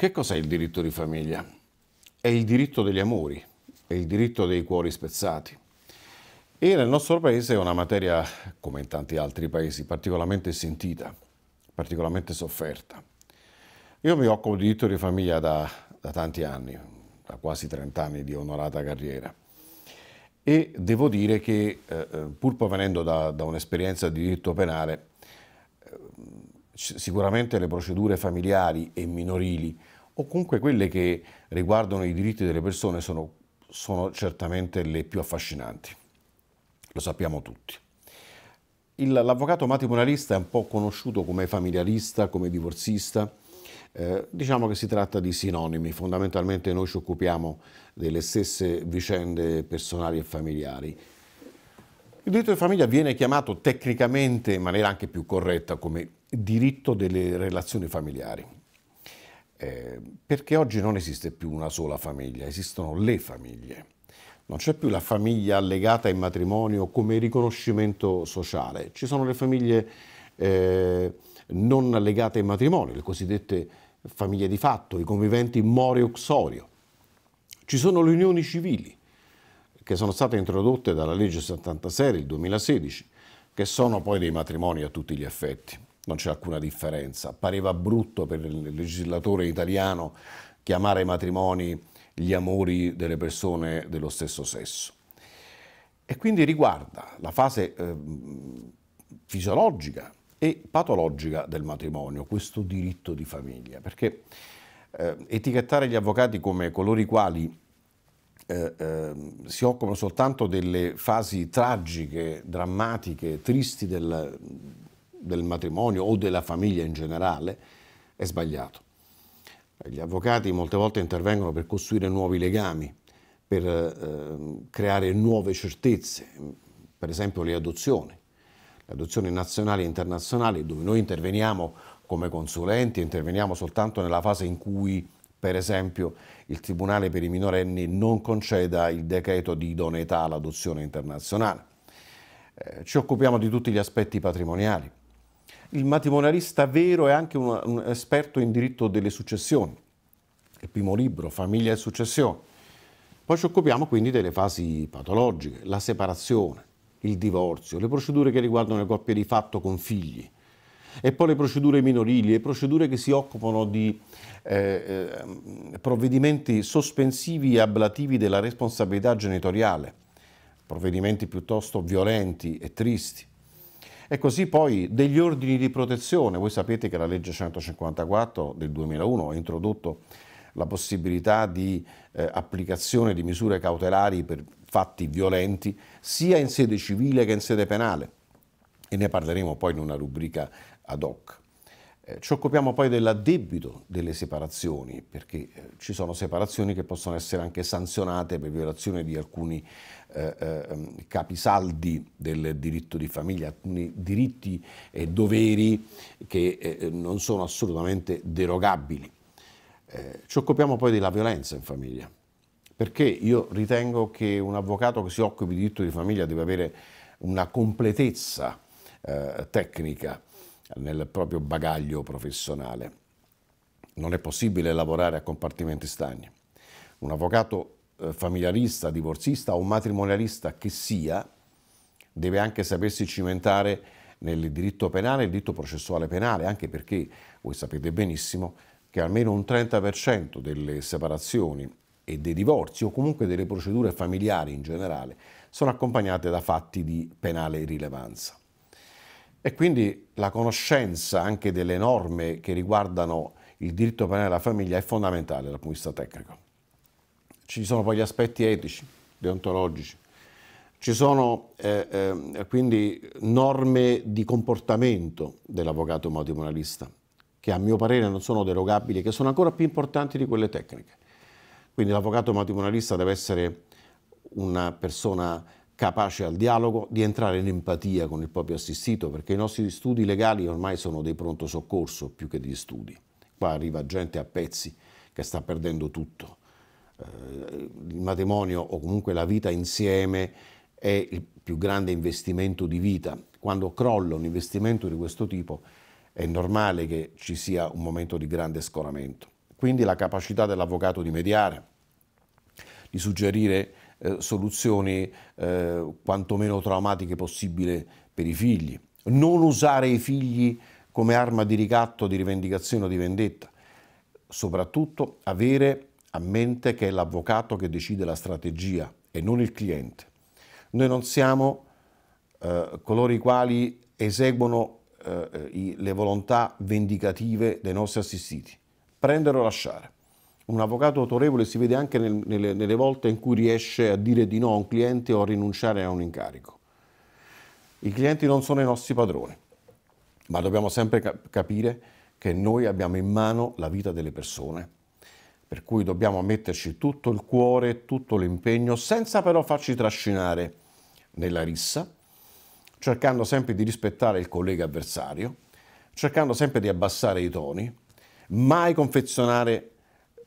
Che cos'è il diritto di famiglia? È il diritto degli amori, è il diritto dei cuori spezzati. E nel nostro paese è una materia, come in tanti altri paesi, particolarmente sentita, particolarmente sofferta. Io mi occupo di diritto di famiglia da, da tanti anni, da quasi 30 anni di onorata carriera. E devo dire che, eh, eh pur provenendo da, da un'esperienza di diritto penale, sicuramente le procedure familiari e minorili o comunque quelle che riguardano i diritti delle persone sono, sono certamente le più affascinanti, lo sappiamo tutti. l'avvocato matrimonialista è un po' conosciuto come familiarista, come divorzista, eh, diciamo che si tratta di sinonimi, fondamentalmente noi ci occupiamo delle stesse vicende personali e familiari, il diritto di famiglia viene chiamato tecnicamente, in maniera anche più corretta, come diritto delle relazioni familiari, eh, perché oggi non esiste più una sola famiglia, esistono le famiglie. Non c'è più la famiglia legata in matrimonio come riconoscimento sociale, ci sono le famiglie eh, non legate in matrimonio, le cosiddette famiglie di fatto, i conviventi mori uxorio. Ci sono le unioni civili, che sono state introdotte dalla legge 76 del 2016, che sono poi dei matrimoni a tutti gli effetti, non c'è alcuna differenza. Pareva brutto per il legislatore italiano chiamare matrimoni gli amori delle persone dello stesso sesso. E quindi riguarda la fase eh, fisiologica e patologica del matrimonio, questo diritto di famiglia, perché eh, etichettare gli avvocati come coloro i quali eh, ehm, si occupano soltanto delle fasi tragiche, drammatiche, tristi del, del matrimonio o della famiglia in generale, è sbagliato. Gli avvocati molte volte intervengono per costruire nuovi legami, per eh, creare nuove certezze, per esempio le adozioni, le adozioni nazionali e internazionali dove noi interveniamo come consulenti, interveniamo soltanto nella fase in cui per esempio il Tribunale per i minorenni non conceda il decreto di idoneità all'adozione internazionale. Eh, ci occupiamo di tutti gli aspetti patrimoniali. Il matrimonialista vero è anche un, un esperto in diritto delle successioni, il primo libro, Famiglia e successione. Poi ci occupiamo quindi delle fasi patologiche, la separazione, il divorzio, le procedure che riguardano le coppie di fatto con figli, e poi le procedure minorili, le procedure che si occupano di eh, eh, provvedimenti sospensivi e ablativi della responsabilità genitoriale, provvedimenti piuttosto violenti e tristi. E così poi degli ordini di protezione. Voi sapete che la legge 154 del 2001 ha introdotto la possibilità di eh, applicazione di misure cautelari per fatti violenti sia in sede civile che in sede penale. E ne parleremo poi in una rubrica ad hoc. Eh, ci occupiamo poi dell'addebito delle separazioni, perché eh, ci sono separazioni che possono essere anche sanzionate per violazione di alcuni eh, eh mm, capisaldi del diritto di famiglia, alcuni diritti e doveri che eh, eh, non sono assolutamente derogabili. ci occupiamo poi della violenza in famiglia, perché io ritengo che un avvocato che si occupi di diritto di famiglia deve avere una completezza tecnica nel proprio bagaglio professionale. Non è possibile lavorare a compartimenti stagni. Un avvocato eh, familiarista, divorzista o matrimonialista che sia, deve anche sapersi cimentare nel diritto penale e diritto processuale penale, anche perché voi sapete benissimo che almeno un 30% delle separazioni e dei divorzi o comunque delle procedure familiari in generale sono accompagnate da fatti di penale rilevanza. E quindi la conoscenza anche delle norme che riguardano il diritto penale alla famiglia è fondamentale dal punto di vista tecnico. Ci sono poi gli aspetti etici, deontologici, ci sono eh, eh, quindi norme di comportamento dell'avvocato matrimonialista che a mio parere non sono derogabili, che sono ancora più importanti di quelle tecniche. Quindi l'avvocato matrimonialista deve essere una persona capace al dialogo, di entrare in empatia con il proprio assistito, perché i nostri studi legali ormai sono dei pronto soccorso più che degli studi. Qua arriva gente a pezzi che sta perdendo tutto. Eh, il matrimonio o comunque la vita insieme è il più grande investimento di vita. Quando crolla un investimento di questo tipo è normale che ci sia un momento di grande scoramento. Quindi la capacità dell'avvocato di mediare, di suggerire eh, soluzioni eh, quantomeno traumatiche possibile per i figli. Non usare i figli come arma di ricatto, di rivendicazione o di vendetta. Soprattutto avere a mente che è l'avvocato che decide la strategia e non il cliente. Noi non siamo eh, coloro i quali eseguono eh, i, le volontà vendicative dei nostri assistiti. Prendere o lasciare un avvocato autorevole si vede anche nel, nelle, nelle volte in cui riesce a dire di no a un cliente o a rinunciare a un incarico. I clienti non sono i nostri padroni, ma dobbiamo sempre capire che noi abbiamo in mano la vita delle persone per cui dobbiamo metterci tutto il cuore, tutto l'impegno, senza però farci trascinare nella rissa, cercando sempre di rispettare il collega avversario, cercando sempre di abbassare i toni, mai confezionare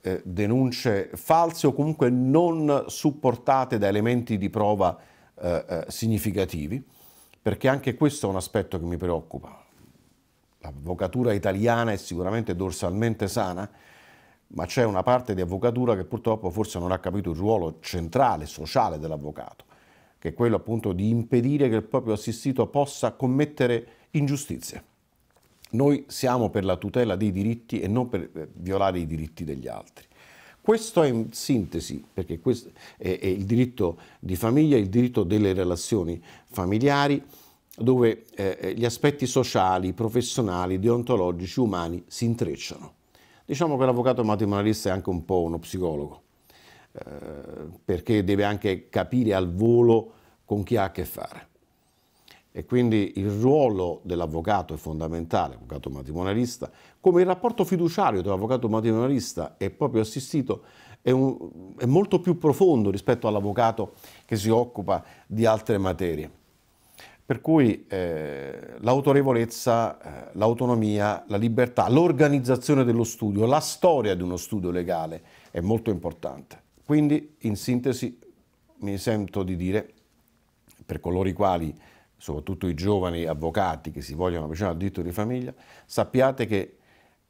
eh, denunce false o comunque non supportate da elementi di prova eh, eh, significativi, perché anche questo è un aspetto che mi preoccupa. L'avvocatura italiana è sicuramente dorsalmente sana, ma c'è una parte di avvocatura che purtroppo forse non ha capito il ruolo centrale, sociale dell'avvocato, che è quello appunto di impedire che il proprio assistito possa commettere ingiustizie. Noi siamo per la tutela dei diritti e non per eh, violare i diritti degli altri. Questo è in sintesi, perché è, è il diritto di famiglia, il diritto delle relazioni familiari, dove eh, eh gli aspetti sociali, professionali, deontologici, umani si intrecciano. Diciamo che l'avvocato matrimonialista è anche un po' uno psicologo, eh, perché deve anche capire al volo con chi ha a che fare e quindi il ruolo dell'avvocato è fondamentale, avvocato matrimonialista, come il rapporto fiduciario tra avvocato matrimonialista e proprio assistito è, un, è molto più profondo rispetto all'avvocato che si occupa di altre materie. Per cui eh, l'autorevolezza, eh, l'autonomia, la libertà, l'organizzazione dello studio, la storia di uno studio legale è molto importante. Quindi, in sintesi, mi sento di dire, per coloro i quali soprattutto i giovani avvocati che si vogliono avvicinare al diritto di famiglia, sappiate che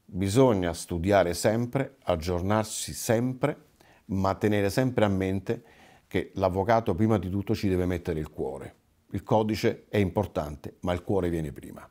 bisogna studiare sempre, aggiornarsi sempre, ma tenere sempre a mente che l'avvocato prima di tutto ci deve mettere il cuore. Il codice è importante, ma il cuore viene prima.